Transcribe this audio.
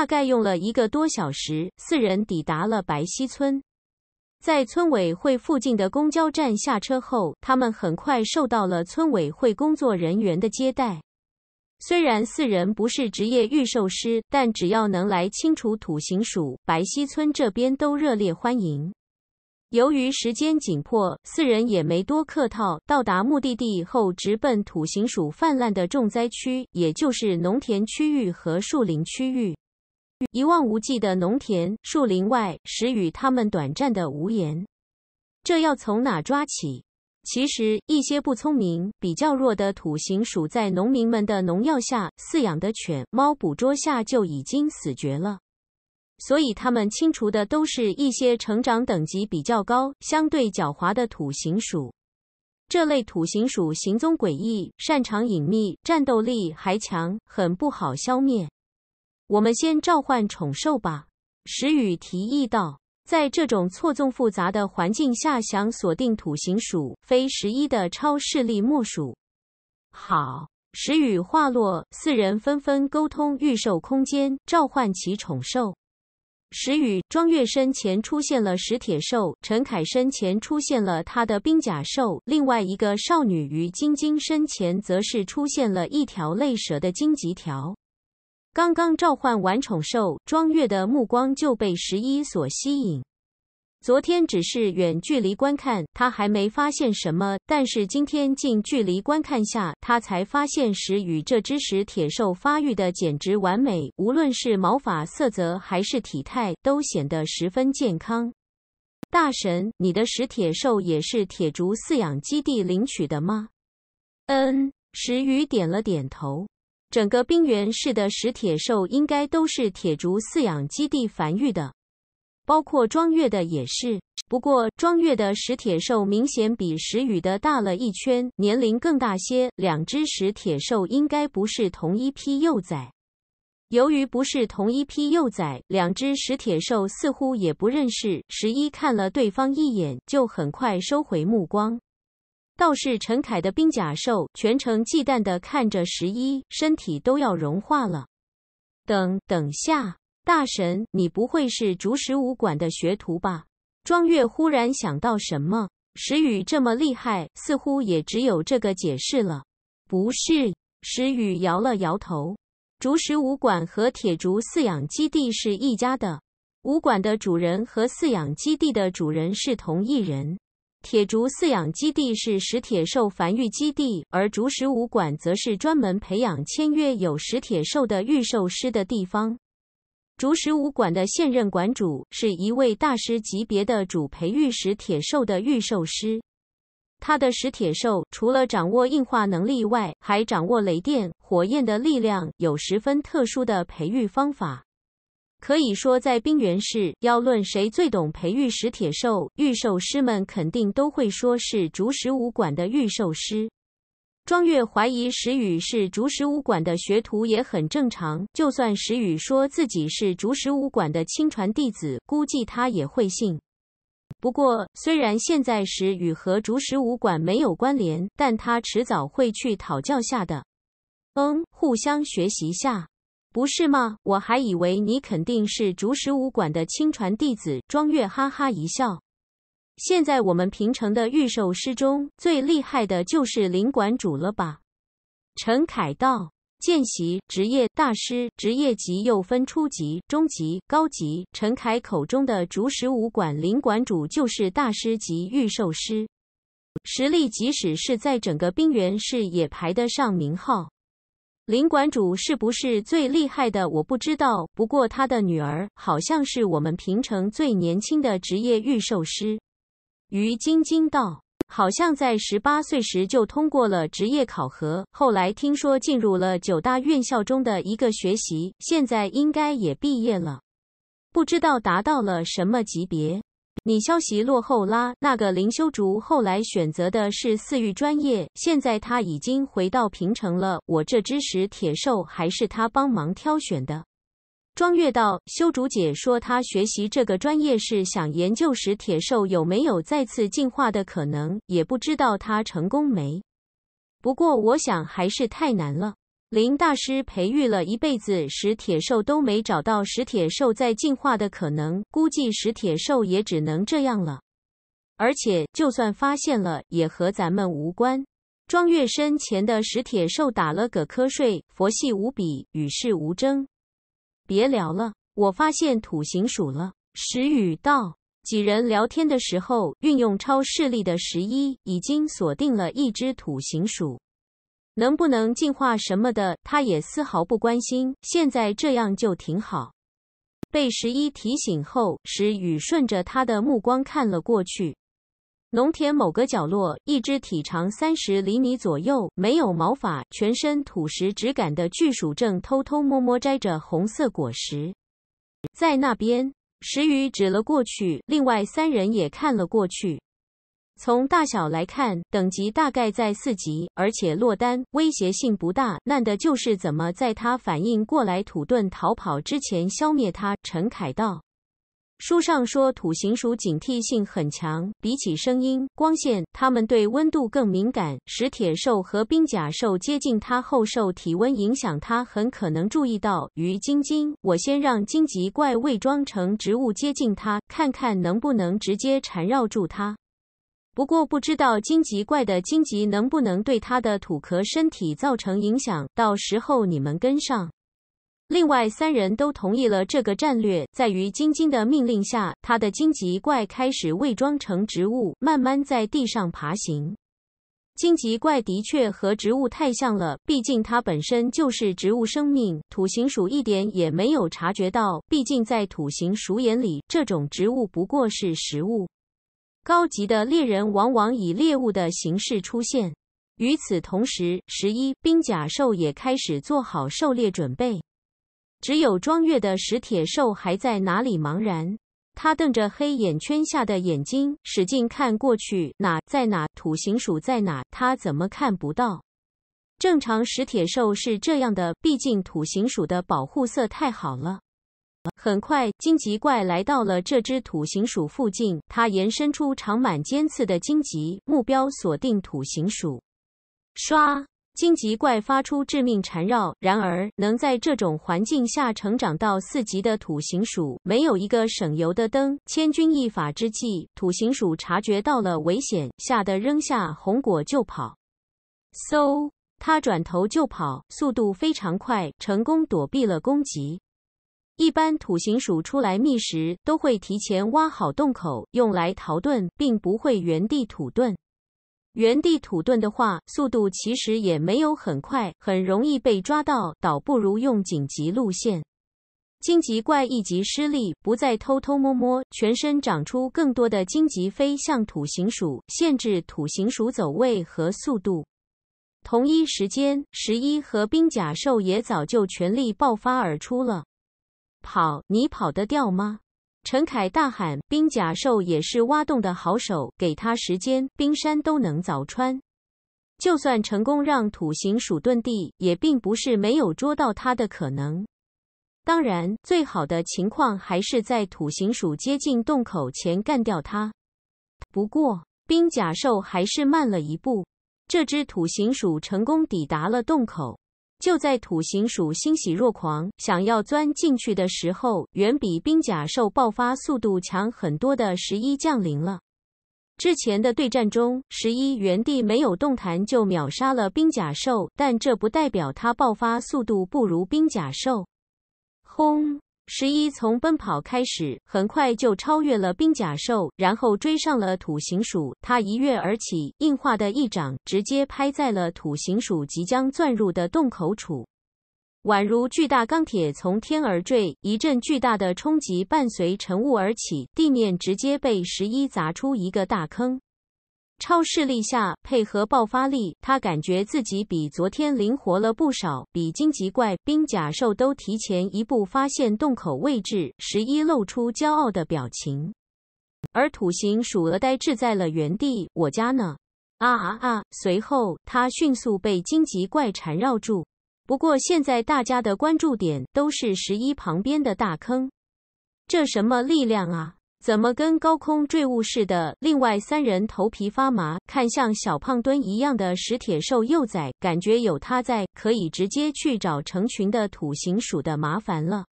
大概用了一个多小时，四人抵达了白溪村。在村委会附近的公交站下车后，他们很快受到了村委会工作人员的接待。虽然四人不是职业预售师，但只要能来清除土行鼠，白溪村这边都热烈欢迎。由于时间紧迫，四人也没多客套。到达目的地后，直奔土行鼠泛滥的重灾区，也就是农田区域和树林区域。一望无际的农田、树林外，时与他们短暂的无言。这要从哪抓起？其实，一些不聪明、比较弱的土行鼠，在农民们的农药下、饲养的犬猫捕捉下，就已经死绝了。所以，他们清除的都是一些成长等级比较高、相对狡猾的土行鼠。这类土行鼠行踪诡异，擅长隐秘，战斗力还强，很不好消灭。我们先召唤宠兽吧，石宇提议道。在这种错综复杂的环境下，想锁定土行鼠，非十一的超势力莫属。好，石宇话落，四人纷纷沟通预售空间，召唤其宠兽。石宇、庄月身前出现了石铁兽，陈凯身前出现了他的冰甲兽，另外一个少女于晶晶身前则是出现了一条类蛇的荆棘条。刚刚召唤完宠兽，庄月的目光就被十一所吸引。昨天只是远距离观看，他还没发现什么；但是今天近距离观看下，他才发现石与这只石铁兽发育的简直完美，无论是毛发色泽还是体态，都显得十分健康。大神，你的石铁兽也是铁竹饲养基地领取的吗？嗯，石宇点了点头。整个冰原市的石铁兽应该都是铁竹饲养基地繁育的，包括庄月的也是。不过庄月的石铁兽明显比石宇的大了一圈，年龄更大些。两只石铁兽应该不是同一批幼崽。由于不是同一批幼崽，两只石铁兽似乎也不认识。十一看了对方一眼，就很快收回目光。倒是陈凯的冰甲兽全程忌惮地看着十一，身体都要融化了。等等下，大神，你不会是竹石武馆的学徒吧？庄月忽然想到什么，石宇这么厉害，似乎也只有这个解释了。不是，石宇摇了摇头。竹石武馆和铁竹饲养基地是一家的，武馆的主人和饲养基地的主人是同一人。铁竹饲养基地是石铁兽繁育基地，而竹石武馆则是专门培养签约有石铁兽的御兽师的地方。竹石武馆的现任馆主是一位大师级别的主培育石铁兽的御兽师，他的石铁兽除了掌握硬化能力外，还掌握雷电、火焰的力量，有十分特殊的培育方法。可以说，在冰原市要论谁最懂培育石铁兽，御兽师们肯定都会说是竹石武馆的御兽师。庄月怀疑石宇是竹石武馆的学徒也很正常，就算石宇说自己是竹石武馆的亲传弟子，估计他也会信。不过，虽然现在石宇和竹石武馆没有关联，但他迟早会去讨教下的。嗯，互相学习下。不是吗？我还以为你肯定是竹石武馆的亲传弟子。庄月哈哈一笑。现在我们平城的御兽师中最厉害的就是林馆主了吧？陈凯道。见习、职业大师、职业级又分初级、中级、高级。陈凯口中的竹石武馆林馆主就是大师级御兽师，实力即使是在整个冰原市也排得上名号。林馆主是不是最厉害的？我不知道。不过他的女儿好像是我们平城最年轻的职业御兽师。于晶晶道，好像在十八岁时就通过了职业考核，后来听说进入了九大院校中的一个学习，现在应该也毕业了，不知道达到了什么级别。你消息落后啦。那个林修竹后来选择的是四域专业，现在他已经回到平城了。我这只石铁兽还是他帮忙挑选的。庄月道，修竹姐说她学习这个专业是想研究石铁兽有没有再次进化的可能，也不知道她成功没。不过我想还是太难了。林大师培育了一辈子石铁兽，都没找到石铁兽在进化的可能，估计石铁兽也只能这样了。而且，就算发现了，也和咱们无关。庄月生前的石铁兽打了个瞌睡，佛系无比，与世无争。别聊了，我发现土行鼠了。石宇道，几人聊天的时候，运用超视力的十一已经锁定了一只土行鼠。能不能进化什么的，他也丝毫不关心。现在这样就挺好。被十一提醒后，石宇顺着他的目光看了过去。农田某个角落，一只体长三十厘米左右、没有毛发、全身土石质感的巨鼠正偷偷摸摸摘着红色果实，在那边。石宇指了过去，另外三人也看了过去。从大小来看，等级大概在四级，而且落单，威胁性不大。难的就是怎么在他反应过来土遁逃跑之前消灭它。陈凯道：“书上说土行鼠警惕性很强，比起声音、光线，它们对温度更敏感。石铁兽和冰甲兽接近它后，受体温影响，它很可能注意到。”于晶晶：“我先让荆棘怪伪装成植物接近它，看看能不能直接缠绕住它。”不过不知道荆棘怪的荆棘能不能对它的土壳身体造成影响，到时候你们跟上。另外三人都同意了这个战略，在于晶晶的命令下，他的荆棘怪开始伪装成植物，慢慢在地上爬行。荆棘怪的确和植物太像了，毕竟它本身就是植物生命。土行鼠一点也没有察觉到，毕竟在土行鼠眼里，这种植物不过是食物。高级的猎人往往以猎物的形式出现。与此同时，十一冰甲兽也开始做好狩猎准备。只有庄月的石铁兽还在哪里茫然。他瞪着黑眼圈下的眼睛，使劲看过去，哪在哪土行鼠在哪？他怎么看不到？正常石铁兽是这样的。毕竟土行鼠的保护色太好了。很快，荆棘怪来到了这只土行鼠附近。它延伸出长满尖刺的荆棘，目标锁定土行鼠。刷。荆棘怪发出致命缠绕。然而，能在这种环境下成长到四级的土行鼠，没有一个省油的灯。千钧一发之际，土行鼠察觉到了危险，吓得扔下红果就跑。嗖！它转头就跑，速度非常快，成功躲避了攻击。一般土行鼠出来觅食都会提前挖好洞口用来逃遁，并不会原地土遁。原地土遁的话，速度其实也没有很快，很容易被抓到。倒不如用紧急路线。荆棘怪一级施力，不再偷偷摸摸，全身长出更多的荆棘，飞向土行鼠，限制土行鼠走位和速度。同一时间，十一和冰甲兽也早就全力爆发而出了。跑，你跑得掉吗？陈凯大喊：“冰甲兽也是挖洞的好手，给他时间，冰山都能凿穿。就算成功让土行鼠遁地，也并不是没有捉到它的可能。当然，最好的情况还是在土行鼠接近洞口前干掉它。不过，冰甲兽还是慢了一步，这只土行鼠成功抵达了洞口。”就在土行鼠欣喜若狂，想要钻进去的时候，远比冰甲兽爆发速度强很多的十一降临了。之前的对战中，十一原地没有动弹就秒杀了冰甲兽，但这不代表他爆发速度不如冰甲兽。轰！十一从奔跑开始，很快就超越了冰甲兽，然后追上了土行鼠。他一跃而起，硬化的一掌直接拍在了土行鼠即将钻入的洞口处，宛如巨大钢铁从天而坠。一阵巨大的冲击伴随尘雾而起，地面直接被十一砸出一个大坑。超视力下配合爆发力，他感觉自己比昨天灵活了不少，比荆棘怪、冰甲兽都提前一步发现洞口位置。十一露出骄傲的表情，而土行鼠鹅呆滞在了原地。我家呢？啊啊啊！随后他迅速被荆棘怪缠绕住。不过现在大家的关注点都是十一旁边的大坑，这什么力量啊？怎么跟高空坠物似的？另外三人头皮发麻，看向小胖墩一样的石铁兽幼崽，感觉有他在，可以直接去找成群的土行鼠的麻烦了。